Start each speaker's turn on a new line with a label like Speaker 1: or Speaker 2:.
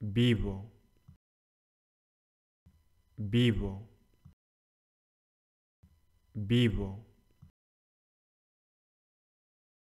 Speaker 1: vivo, vivo, vivo.